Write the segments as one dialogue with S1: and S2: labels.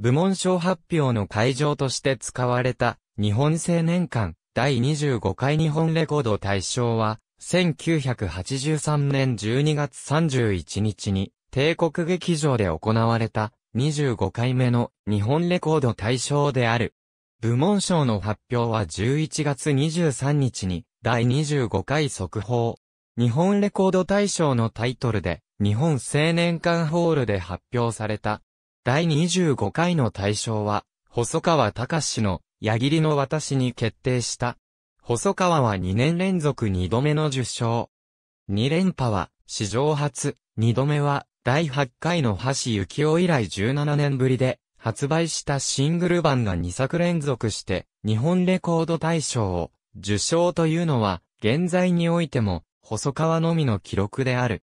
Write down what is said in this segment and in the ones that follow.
S1: 部門賞発表の会場として使われた日本青年館第25回日本レコード大賞は、1983年12月31日に帝国劇場で行われた25回目の日本レコード大賞である。部門賞の発表は11月23日に第25回速報。日本レコード大賞のタイトルで日本青年館ホールで発表された第25回の大賞は、細川隆史の、矢切の私に決定した。細川は2年連続2度目の受賞。2連覇は、史上初、2度目は、第8回の橋幸夫以来17年ぶりで、発売したシングル版が2作連続して、日本レコード大賞を、受賞というのは、現在においても、細川のみの記録である。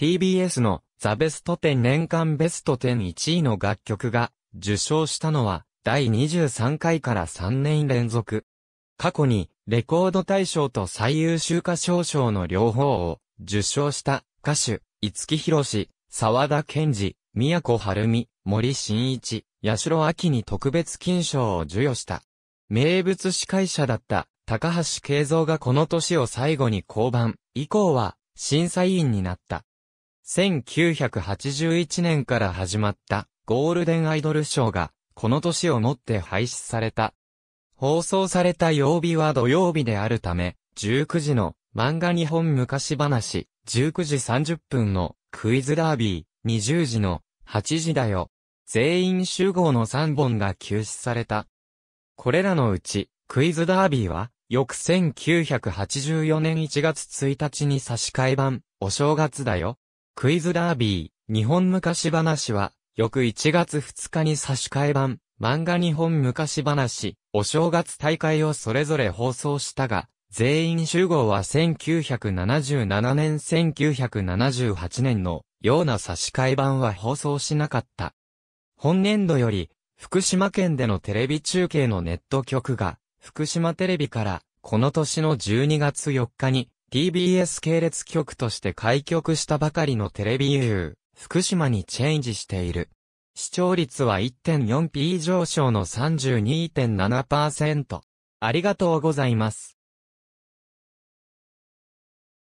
S1: TBS のザ・ベスト10年間ベスト10 1位の楽曲が受賞したのは第23回から3年連続。過去にレコード大賞と最優秀歌唱賞の両方を受賞した歌手、五木ひろし、沢田健二、宮古春美、森新一、八代明に特別金賞を授与した。名物司会者だった高橋慶三がこの年を最後に降板、以降は審査委員になった。1981年から始まったゴールデンアイドルショーが、この年をもって廃止された。放送された曜日は土曜日であるため、19時の漫画日本昔話、19時30分のクイズダービー、20時の8時だよ。全員集合の3本が休止された。これらのうち、クイズダービーは、翌1984年1月1日に差し替え版、お正月だよ。クイズダービー、日本昔話は、翌1月2日に差し替え版、漫画日本昔話、お正月大会をそれぞれ放送したが、全員集合は1977年1978年のような差し替え版は放送しなかった。本年度より、福島県でのテレビ中継のネット局が、福島テレビから、この年の12月4日に、TBS 系列局として開局したばかりのテレビ U、福島にチェンジしている。視聴率は 1.4p 上昇の32.7%。ありがとうございます。